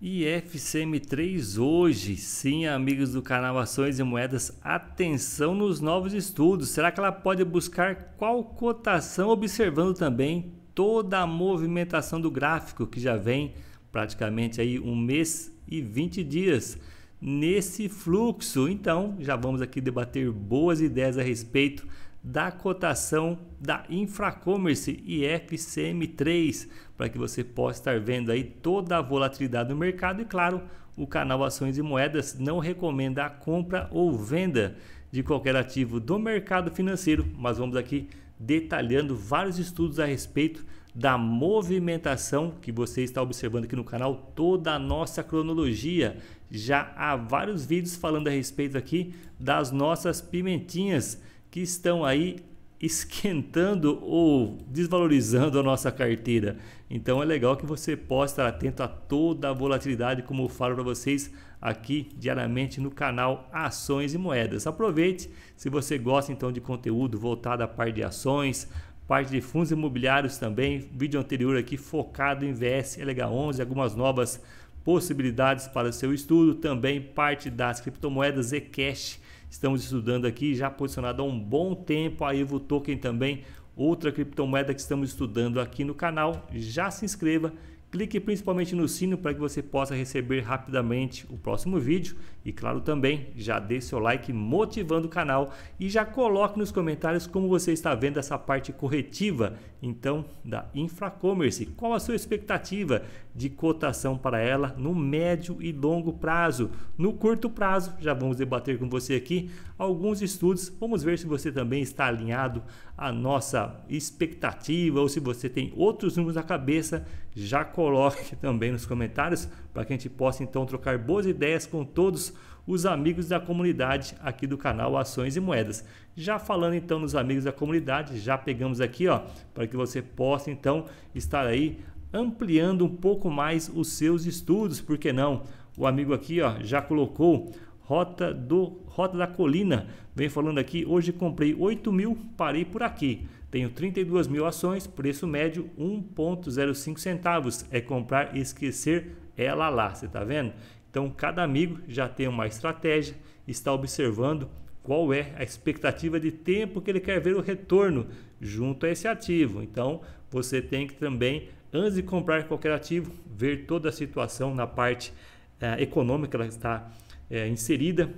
E FCM3 hoje, sim, amigos do canal Ações e Moedas, atenção nos novos estudos. Será que ela pode buscar qual cotação, observando também toda a movimentação do gráfico que já vem praticamente aí um mês e 20 dias nesse fluxo. Então, já vamos aqui debater boas ideias a respeito da cotação da Infracommerce IFCM3, para que você possa estar vendo aí toda a volatilidade do mercado e claro, o canal Ações e Moedas não recomenda a compra ou venda de qualquer ativo do mercado financeiro, mas vamos aqui detalhando vários estudos a respeito da movimentação que você está observando aqui no canal, toda a nossa cronologia. Já há vários vídeos falando a respeito aqui das nossas pimentinhas que estão aí esquentando ou desvalorizando a nossa carteira. Então é legal que você possa estar atento a toda a volatilidade, como eu falo para vocês aqui diariamente no canal Ações e Moedas. Aproveite se você gosta então de conteúdo voltado à parte de ações, parte de fundos imobiliários também, vídeo anterior aqui focado em VS LH11, algumas novas possibilidades para o seu estudo, também parte das criptomoedas e cash estamos estudando aqui, já posicionado há um bom tempo, a Evo Token também, outra criptomoeda que estamos estudando aqui no canal. Já se inscreva, clique principalmente no sino para que você possa receber rapidamente o próximo vídeo e claro, também já dê seu like motivando o canal e já coloque nos comentários como você está vendo essa parte corretiva, então, da Infracommerce. Qual a sua expectativa de cotação para ela no médio e longo prazo? No curto prazo, já vamos debater com você aqui alguns estudos. Vamos ver se você também está alinhado à nossa expectativa ou se você tem outros números na cabeça, já coloque também nos comentários para que a gente possa então trocar boas ideias com todos os amigos da comunidade aqui do canal Ações e Moedas. Já falando então nos amigos da comunidade, já pegamos aqui, ó, para que você possa então estar aí ampliando um pouco mais os seus estudos, por que não? O amigo aqui, ó, já colocou Rota do Rota da Colina. Vem falando aqui, hoje comprei 8 mil, parei por aqui. Tenho 32 mil ações, preço médio 1,05 centavos. É comprar e esquecer ela lá, você tá vendo? Então, cada amigo já tem uma estratégia, está observando qual é a expectativa de tempo que ele quer ver o retorno junto a esse ativo. Então, você tem que também, antes de comprar qualquer ativo, ver toda a situação na parte eh, econômica que ela está eh, inserida,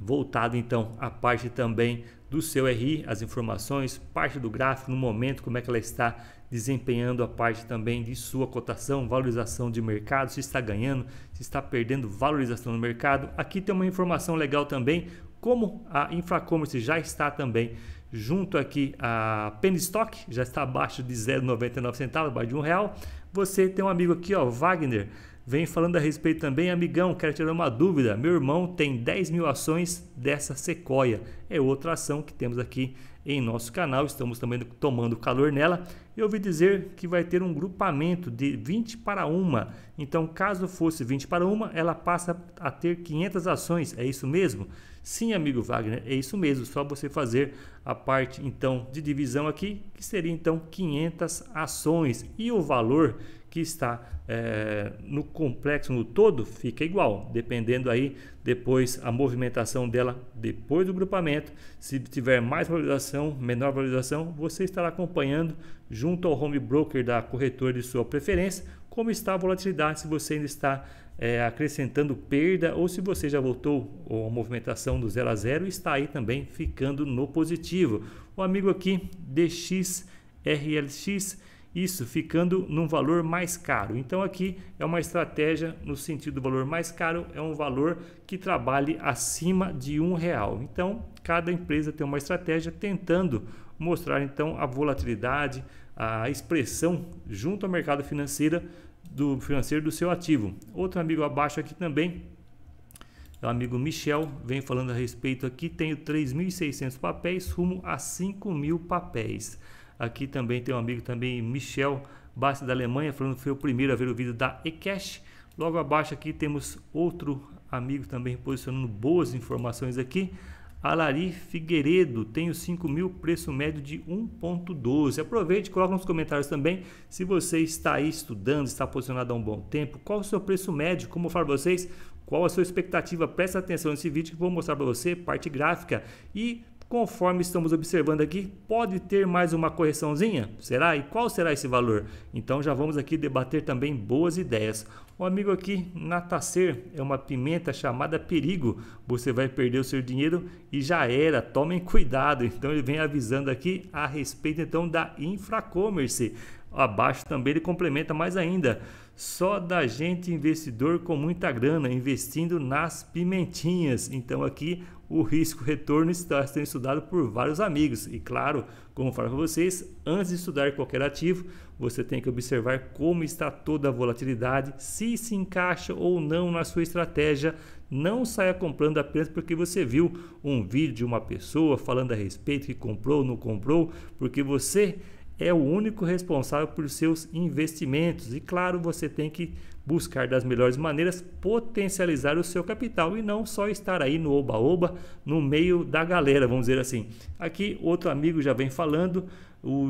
voltado então à parte também do seu RI, as informações, parte do gráfico, no momento, como é que ela está desempenhando a parte também de sua cotação, valorização de mercado, se está ganhando, se está perdendo valorização no mercado. Aqui tem uma informação legal também, como a Infracommerce já está também junto aqui a Stock, já está abaixo de 0,99 centavos, abaixo de um real. Você tem um amigo aqui, ó, Wagner, vem falando a respeito também, amigão, quero tirar uma dúvida. Meu irmão tem 10 mil ações dessa Sequoia, é outra ação que temos aqui em nosso canal, estamos também tomando calor nela. Eu ouvi dizer que vai ter um grupamento de 20 para 1. Então, caso fosse 20 para 1, ela passa a ter 500 ações. É isso mesmo? Sim, amigo Wagner, é isso mesmo, só você fazer a parte então de divisão aqui, que seria então 500 ações e o valor que está é, no complexo no todo fica igual, dependendo aí depois a movimentação dela depois do grupamento. Se tiver mais valorização, menor valorização, você estará acompanhando junto ao home broker da corretora de sua preferência como está a volatilidade se você ainda está é, acrescentando perda, ou se você já voltou ou a movimentação do 0 a 0 está aí também ficando no positivo. O amigo aqui dxrlx isso ficando num valor mais caro. Então aqui é uma estratégia no sentido do valor mais caro, é um valor que trabalhe acima de um real. Então cada empresa tem uma estratégia tentando mostrar então a volatilidade, a expressão junto ao mercado financeiro do financeiro do seu ativo. Outro amigo abaixo aqui também, é o amigo Michel, vem falando a respeito aqui, tenho 3.600 papéis rumo a 5.000 papéis. Aqui também tem um amigo também, Michel Bassi da Alemanha, falando que foi o primeiro a ver o vídeo da eCash. Logo abaixo aqui temos outro amigo também posicionando boas informações aqui. Alari Figueiredo, tenho 5 mil, preço médio de 1,12. Aproveite, coloque nos comentários também se você está aí estudando, está posicionado há um bom tempo, qual o seu preço médio, como eu falo para vocês, qual a sua expectativa. Presta atenção nesse vídeo que vou mostrar para você, parte gráfica e conforme estamos observando aqui, pode ter mais uma correçãozinha? Será? E qual será esse valor? Então já vamos aqui debater também boas ideias. O amigo aqui, Natacer, é uma pimenta chamada perigo. Você vai perder o seu dinheiro e já era. Tomem cuidado. Então ele vem avisando aqui a respeito então da Infracommerce abaixo também ele complementa mais ainda. Só da gente investidor com muita grana investindo nas pimentinhas. Então aqui o risco retorno está sendo estudado por vários amigos. E claro, como falo para vocês, antes de estudar qualquer ativo, você tem que observar como está toda a volatilidade, se se encaixa ou não na sua estratégia. Não saia comprando apenas porque você viu um vídeo de uma pessoa falando a respeito que comprou ou não comprou, porque você é o único responsável por seus investimentos e, claro, você tem que buscar das melhores maneiras potencializar o seu capital e não só estar aí no oba-oba, no meio da galera, vamos dizer assim. Aqui outro amigo já vem falando, o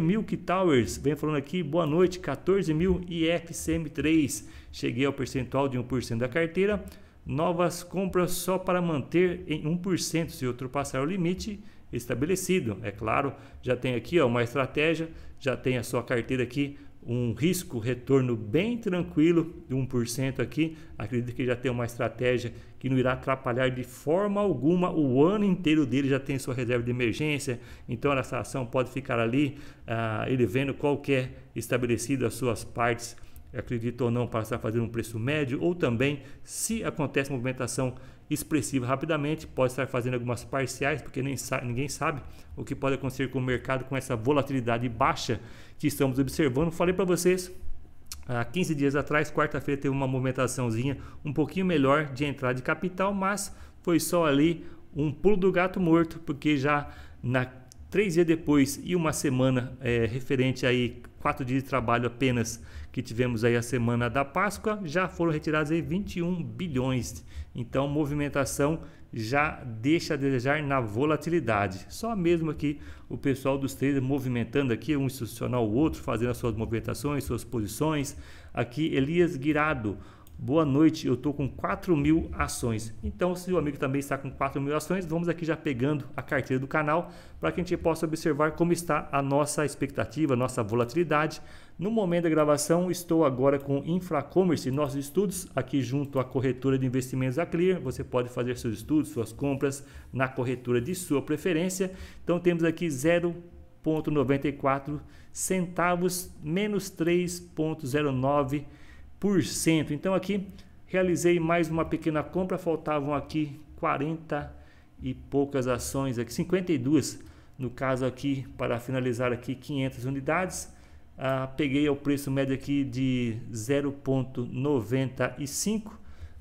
Milk Towers vem falando aqui, boa noite, 14 mil IFCM3, cheguei ao percentual de 1% da carteira, novas compras só para manter em 1%, se ultrapassar o limite, estabelecido. É claro, já tem aqui ó, uma estratégia, já tem a sua carteira aqui, um risco retorno bem tranquilo de 1% aqui. Acredito que já tem uma estratégia que não irá atrapalhar de forma alguma o ano inteiro dele, já tem sua reserva de emergência. Então essa ação pode ficar ali, ah, ele vendo qualquer é estabelecido as suas partes acredito ou não, passar a fazer um preço médio, ou também se acontece movimentação expressiva rapidamente, pode estar fazendo algumas parciais, porque nem ninguém sabe o que pode acontecer com o mercado com essa volatilidade baixa que estamos observando. Falei para vocês Há 15 dias atrás, quarta-feira, teve uma movimentaçãozinha um pouquinho melhor de entrada de capital, mas foi só ali um pulo do gato morto, porque já na Três dias depois e uma semana é, referente aí quatro dias de trabalho apenas que tivemos aí a semana da Páscoa, já foram retirados aí 21 bilhões. Então, movimentação já deixa a desejar na volatilidade. Só mesmo aqui o pessoal dos três movimentando aqui, um institucional o outro, fazendo as suas movimentações, suas posições. Aqui Elias Guirado, Boa noite, eu estou com 4 mil ações. Então, se o amigo também está com 4 mil ações, vamos aqui já pegando a carteira do canal para que a gente possa observar como está a nossa expectativa, a nossa volatilidade. No momento da gravação, estou agora com Infracommerce, nossos estudos aqui junto à corretora de investimentos da Clear. Você pode fazer seus estudos, suas compras na corretora de sua preferência. Então, temos aqui 0 0,94 centavos menos 3,09 por cento. Então aqui realizei mais uma pequena compra, faltavam aqui 40 e poucas ações, aqui 52 no caso aqui para finalizar aqui 500 unidades. Ah, peguei o preço médio aqui de 0.95,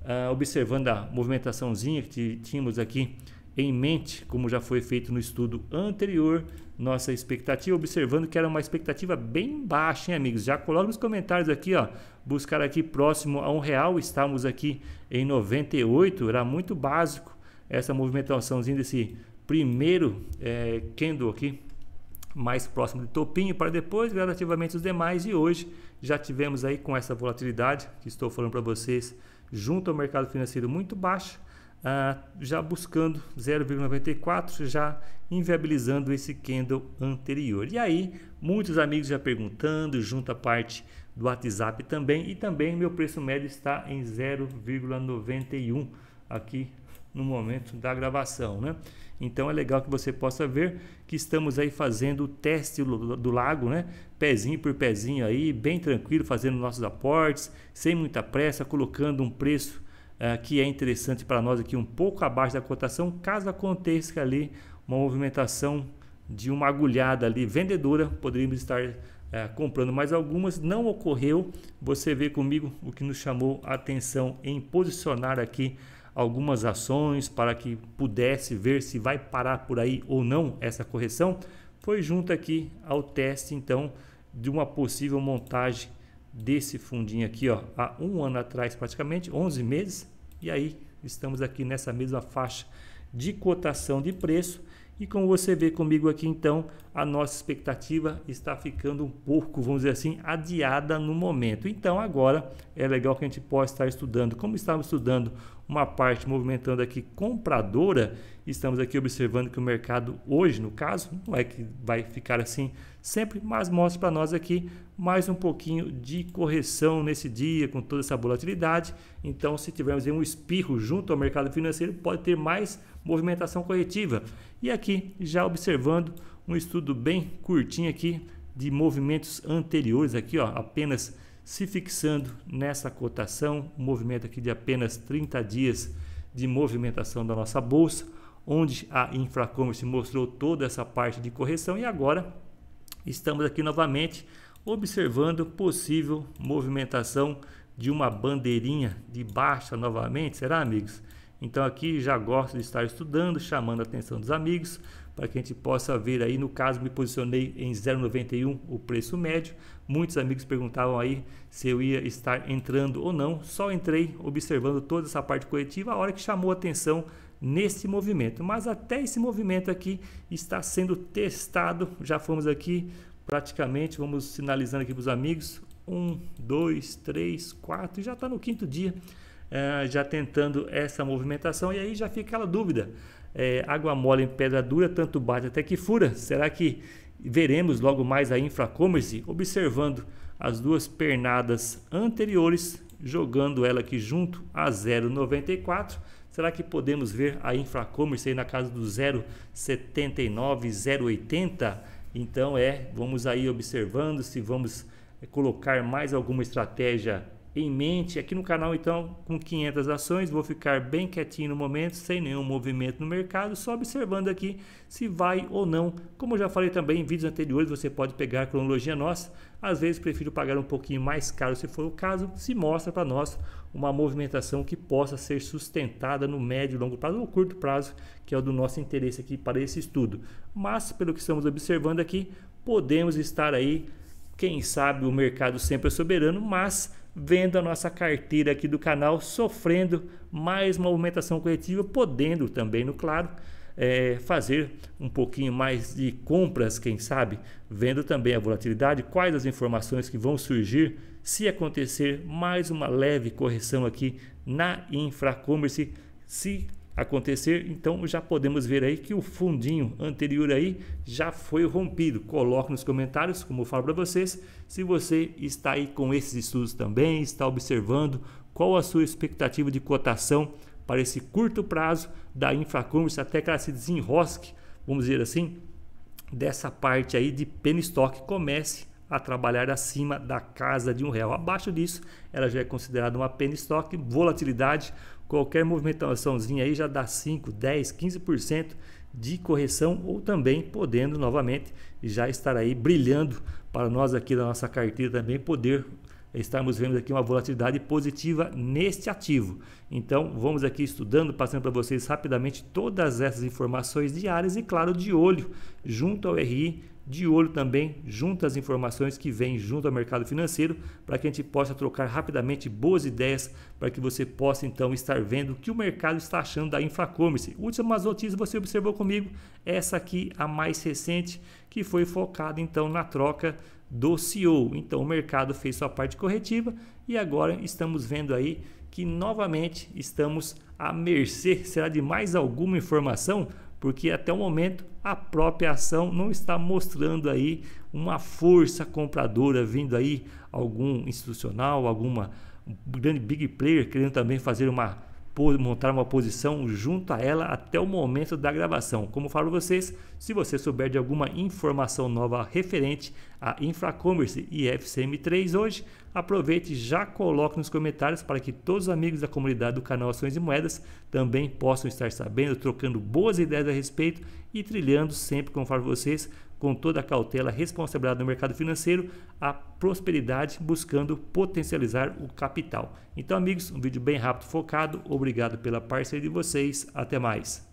ah, observando a movimentaçãozinha que tínhamos aqui em mente, como já foi feito no estudo anterior, nossa expectativa, observando que era uma expectativa bem baixa, hein, amigos? Já coloca nos comentários aqui, ó, buscar aqui próximo a um real, estamos aqui em 98, era muito básico essa movimentaçãozinha desse primeiro é, eh, candle aqui, mais próximo de topinho para depois gradativamente os demais e hoje já tivemos aí com essa volatilidade que estou falando para vocês junto ao mercado financeiro muito baixo ah, já buscando 0,94, já inviabilizando esse candle anterior. E aí, muitos amigos já perguntando, junto à parte do WhatsApp também, e também meu preço médio está em 0,91 aqui no momento da gravação, né? Então é legal que você possa ver que estamos aí fazendo o teste do, do lago, né? Pezinho por pezinho aí, bem tranquilo, fazendo nossos aportes, sem muita pressa, colocando um preço eh, que é interessante para nós aqui um pouco abaixo da cotação, caso aconteça ali uma movimentação de uma agulhada ali vendedora, poderíamos estar é, comprando mais algumas, não ocorreu. Você vê comigo o que nos chamou a atenção em posicionar aqui algumas ações para que pudesse ver se vai parar por aí ou não essa correção. Foi junto aqui ao teste então de uma possível montagem desse fundinho aqui, ó, há um ano atrás praticamente, 11 meses, e aí estamos aqui nessa mesma faixa de cotação de preço. E como você vê comigo aqui então, a nossa expectativa está ficando um pouco, vamos dizer assim, adiada no momento. Então agora é legal que a gente possa estar estudando, como estávamos estudando uma parte movimentando aqui compradora, estamos aqui observando que o mercado hoje, no caso, não é que vai ficar assim sempre, mas mostra para nós aqui mais um pouquinho de correção nesse dia com toda essa volatilidade. Então, se tivermos um espirro junto ao mercado financeiro, pode ter mais movimentação corretiva. E aqui já observando um estudo bem curtinho aqui de movimentos anteriores aqui, ó, apenas se fixando nessa cotação, um movimento aqui de apenas 30 dias de movimentação da nossa bolsa, onde a Infracommerce mostrou toda essa parte de correção e agora estamos aqui novamente observando possível movimentação de uma bandeirinha de baixa novamente, será amigos? Então aqui já gosto de estar estudando, chamando a atenção dos amigos, para que a gente possa ver aí. No caso, me posicionei em 0,91 o preço médio. Muitos amigos perguntavam aí se eu ia estar entrando ou não. Só entrei observando toda essa parte corretiva a hora que chamou atenção nesse movimento. Mas até esse movimento aqui está sendo testado. Já fomos aqui praticamente, vamos sinalizando aqui para os amigos. Um, dois, três, quatro, e já está no quinto dia. Eh, já tentando essa movimentação e aí já fica aquela dúvida é, água mole em pedra dura, tanto bate até que fura. Será que veremos logo mais a Infracommerce observando as duas pernadas anteriores, jogando ela aqui junto a 0,94? Será que podemos ver a Infracommerce aí na casa do 0,79, 0,80? Então é, vamos aí observando se vamos colocar mais alguma estratégia em mente. Aqui no canal, então, com 500 ações, vou ficar bem quietinho no momento, sem nenhum movimento no mercado, só observando aqui se vai ou não. Como eu já falei também em vídeos anteriores, você pode pegar a cronologia nossa. Às vezes prefiro pagar um pouquinho mais caro se for o caso, se mostra para nós uma movimentação que possa ser sustentada no médio e longo prazo ou curto prazo, que é o do nosso interesse aqui para esse estudo. Mas, pelo que estamos observando aqui, podemos estar aí quem sabe o mercado sempre é soberano, mas vendo a nossa carteira aqui do canal sofrendo mais uma aumentação corretiva, podendo também, no claro, é, fazer um pouquinho mais de compras, quem sabe, vendo também a volatilidade, quais as informações que vão surgir se acontecer mais uma leve correção aqui na Infracommerce, se acontecer, então já podemos ver aí que o fundinho anterior aí já foi rompido. Coloque nos comentários, como eu falo para vocês, se você está aí com esses estudos também, está observando qual a sua expectativa de cotação para esse curto prazo da Infracommerce até que ela se desenrosque, vamos dizer assim, dessa parte aí de penny stock comece a trabalhar acima da casa de um real. Abaixo disso, ela já é considerada uma penny stock, volatilidade, qualquer movimentaçãozinha aí já dá 5, 10, 15% de correção ou também podendo novamente já estar aí brilhando para nós aqui da nossa carteira também poder estarmos vendo aqui uma volatilidade positiva neste ativo. Então, vamos aqui estudando, passando para vocês rapidamente todas essas informações diárias e, claro, de olho junto ao RI de olho também junto às informações que vêm junto ao mercado financeiro, para que a gente possa trocar rapidamente boas ideias, para que você possa então estar vendo o que o mercado está achando da Infacommerce. Últimas notícias você observou comigo, essa aqui a mais recente, que foi focada então na troca do CEO. Então o mercado fez sua parte corretiva e agora estamos vendo aí que novamente estamos à mercê, será de mais alguma informação? porque até o momento a própria ação não está mostrando aí uma força compradora vindo aí algum institucional, alguma grande big player querendo também fazer uma montar uma posição junto a ela até o momento da gravação. Como falo vocês, se você souber de alguma informação nova referente a Infracommerce e FCM3 hoje, aproveite e já coloque nos comentários para que todos os amigos da comunidade do canal Ações e Moedas também possam estar sabendo, trocando boas ideias a respeito e trilhando sempre, como falo vocês, com toda a cautela, a responsabilidade no mercado financeiro, a prosperidade buscando potencializar o capital. Então, amigos, um vídeo bem rápido, focado. Obrigado pela parceria de vocês. Até mais.